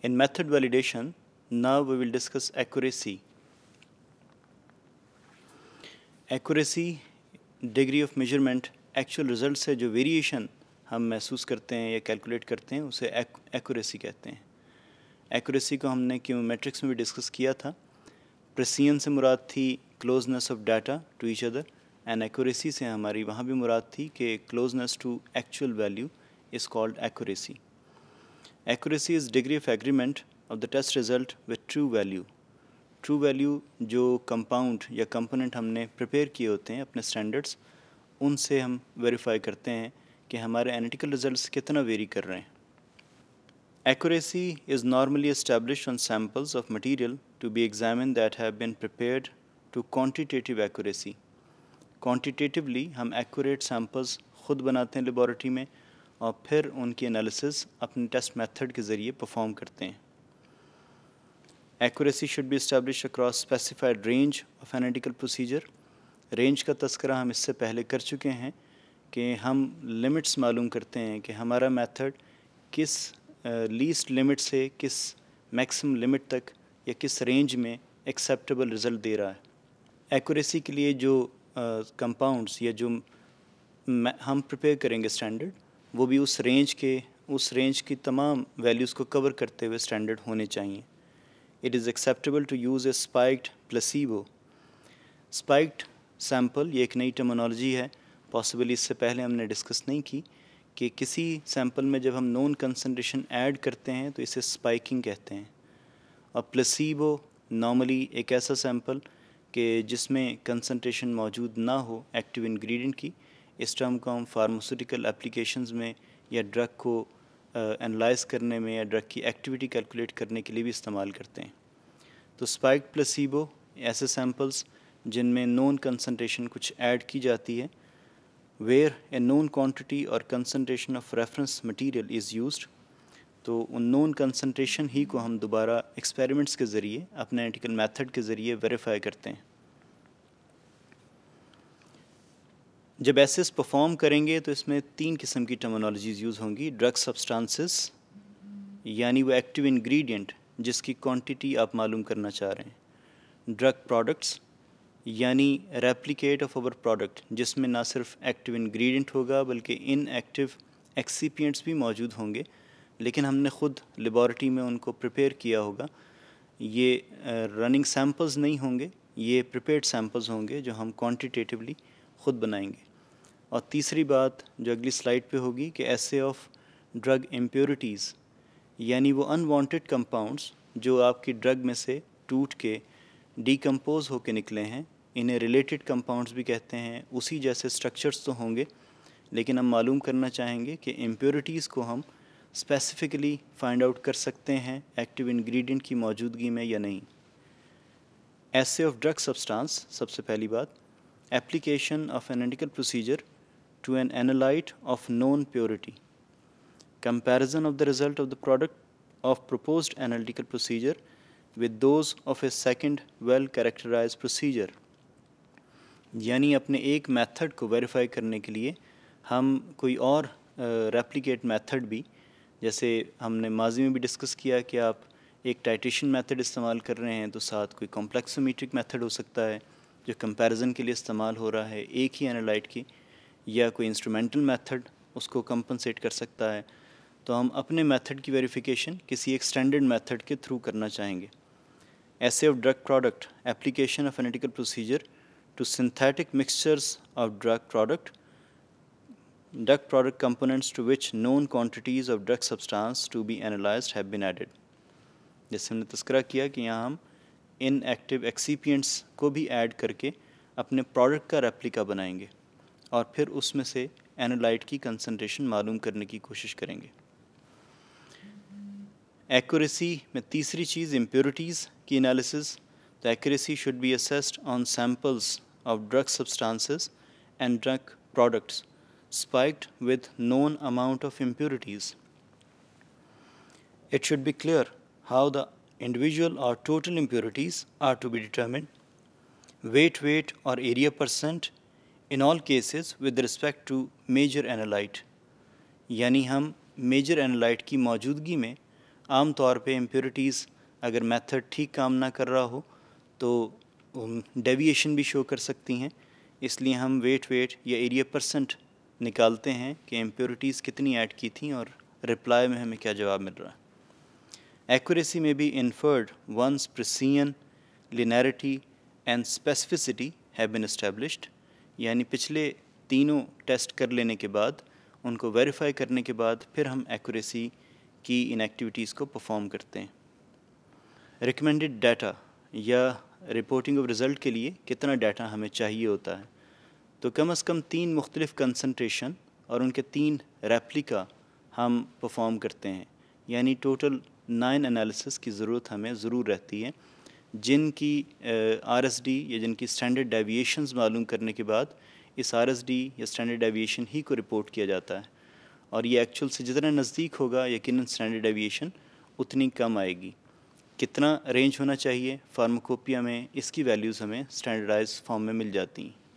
In method validation, now we will discuss accuracy. Accuracy, degree of measurement, actual result से जो variation हम महसूस करते हैं या कैलकुलेट करते हैं उसे एक्यूरेसी कहते हैं एक्यूरेसी को हमने क्योमेट्रिक्स में भी डिस्कस किया था प्रसियन से मुराद थी closeness of data to each other and accuracy से हमारी वहाँ भी मुराद थी कि closeness to actual value is called accuracy accuracy is degree of agreement of the test result with true value true value जो कंपाउंड या कंपोनेंट हमने प्रिपेयर किए होते हैं अपने स्टैंडर्ड्स उनसे हम वेरीफाई करते हैं कि हमारे एनालिटिकल रिजल्ट कितना वेरी कर रहे हैं accuracy is normally establish on samples of material to be examine that have been prepared to quantitative accuracy quantitatively हम एक्यूरेट सैम्पल्स ख़ुद बनाते हैं लेबॉरटरी में और फिर उनकी एनालिसिस अपने टेस्ट मेथड के ज़रिए परफॉर्म करते हैं accuracy should be establish across specified range of analytical procedure range का तस्करा हम इससे पहले कर चुके हैं कि हम लिमिट्स मालूम करते हैं कि हमारा मेथड किस लीस्ट लिमिट से किस मैक्सिमम लिमिट तक या किस रेंज में एक्सेप्टेबल रिज़ल्ट दे रहा है एक्यूरेसी के लिए जो कंपाउंड्स uh, या जो हम प्रिपेयर करेंगे स्टैंडर्ड वो भी उस रेंज के उस रेंज की तमाम वैल्यूज़ को कवर करते हुए स्टैंडर्ड होने चाहिए it is acceptable to use a spiked placebo spiked sample ये एक नई टर्मोनोलॉजी है पॉसिबली इससे पहले हमने डिस्कस नहीं की कि किसी सैम्पल में जब हम नॉन कंसनट्रेशन ऐड करते हैं तो इसे स्पाइकिंग कहते हैं और प्लसीबो नॉर्मली एक ऐसा सैम्पल कि जिसमें कंसनट्रेशन मौजूद ना हो एक्टिव इंग्रेडिएंट की इस टर्म को हम फार्मास्यूटिकल एप्लीकेशन में या ड्रग को एनालाइज uh, करने में या ड्रग की एक्टिविटी कैलकुलेट करने के लिए भी इस्तेमाल करते हैं तो स्पाइक प्लसीबो ऐसे सैम्पल्स जिनमें नॉन कंसनट्रेशन कुछ ऐड की जाती है वेयर ए नॉन क्वांटिटी और concentration of reference material is use तो उन नॉन कंसनट्रेशन ही को हम दोबारा एक्सपेरिमेंट्स के ज़रिए अपने एटिकल मैथड के ज़रिए वेरीफाई करते हैं जब एसेस परफॉर्म करेंगे तो इसमें तीन किस्म की टर्मिनोलॉजीज़ यूज़ होंगी ड्रग सब्सटेंसेस यानी वो एक्टिव इंग्रेडिएंट जिसकी क्वांटिटी आप मालूम करना चाह रहे हैं ड्रग प्रोडक्ट्स यानी रेप्लिकेट ऑफ अवर प्रोडक्ट जिसमें ना सिर्फ एक्टिव इंग्रेडिएंट होगा बल्कि इन एक्टिव एक्सीपियट्स भी मौजूद होंगे लेकिन हमने ख़ुद लेबॉर्टरी में उनको प्रिपेयर किया होगा ये रनिंग सैम्पल्स नहीं होंगे ये प्रिपेयर्ड सैम्पल्स होंगे जो हम क्वान्टिटेटिवली ख़ुद बनाएंगे और तीसरी बात जो अगली स्लाइड पे होगी कि ऐसे ऑफ ड्रग इम्प्योरिटीज़ यानी वो अनवांटेड कंपाउंड्स जो आपकी ड्रग में से टूट के डिकम्पोज होकर निकले हैं इन्हें रिलेटेड कंपाउंड्स भी कहते हैं उसी जैसे स्ट्रक्चर्स तो होंगे लेकिन हम मालूम करना चाहेंगे कि इम्प्योरिटीज़ को हम स्पेसिफ़िकली फाइंड आउट कर सकते हैं एक्टिव इंग्रेडिएंट की मौजूदगी में या नहीं ऐसे ऑफ ड्रग सब्सटेंस सबसे पहली बात application of analytical procedure to an analyte of known purity. Comparison of the result of the product of proposed analytical procedure with those of a second well characterized procedure. यानी अपने एक method को verify करने के लिए हम कोई और रेप्लिकेट uh, मेथड भी जैसे हमने माजी में भी डिस्कस किया कि आप एक टाइटेशन मेथड इस्तेमाल कर रहे हैं तो साथ कोई कॉम्प्लेक्सोमीट्रिक मेथड हो सकता है जो कंपैरिजन के लिए इस्तेमाल हो रहा है एक ही एनालाइट की या कोई इंस्ट्रूमेंटल मेथड उसको कंपनसेट कर सकता है तो हम अपने मेथड की वेरिफिकेशन किसी एक स्टैंडर्ड मेथड के थ्रू करना चाहेंगे ऐसे of drug product application of analytical procedure to synthetic mixtures of drug product drug product components to which known quantities of drug substance to be analyse have been added जैसे हमने तस्करा किया कि यहाँ हम इन एक्टिव एक्सीपियंट्स को भी add करके अपने प्रोडक्ट का रेप्लिका बनाएंगे और फिर उसमें से एनोलाइट की कंसनट्रेशन मालूम करने की कोशिश करेंगे एक्यूरेसी में तीसरी चीज़ इम्प्योरिटीज़ की analysis the accuracy should be assessed on samples of drug substances and drug products spiked with known amount of impurities it should be clear how the individual और total impurities are to be determine weight weight और area percent in all cases with respect to major analyte यानी हम major analyte की मौजूदगी में आम तौर पे इम्प्योरिटीज़ अगर मेथड ठीक काम ना कर रहा हो तो डेविएशन भी शो कर सकती हैं इसलिए हम वेट वेट या एरिया परसेंट निकालते हैं कि इम्प्योरिटीज़ कितनी ऐड की थी और रिप्लाई में हमें क्या जवाब मिल रहा है एक्यूरेसी में भी inferred once precision linearity and specificity have been established यानी पिछले तीनों टेस्ट कर लेने के बाद उनको वेरीफाई करने के बाद फिर हम एक्यूरेसी की इन एक्टिविटीज़ को परफॉर्म करते हैं रिकमेंडेड डाटा या रिपोर्टिंग ऑफ रिज़ल्ट के लिए कितना डाटा हमें चाहिए होता है तो कम अज़ कम तीन मुख्तलिफ़ कंसनट्रेशन और उनके तीन रेप्लिका हम परफॉर्म करते हैं यानी टोटल नाइन एनालिसिस की ज़रूरत हमें ज़रूर रहती है जिनकी आर एस डी या जिनकी स्टैंडर्ड डेविएशंस मालूम करने के बाद इस आर एस डी या स्टैंडर्ड डेविएशन ही को रिपोर्ट किया जाता है और ये एक्चुअल से जितना नज़दीक होगा यकीन स्टैंडर्ड डेविएशन उतनी कम आएगी कितना रेंज होना चाहिए फार्माकोपिया में इसकी वैल्यूज़ हमें स्टैंडर्डाइज फॉर्म में मिल जाती हैं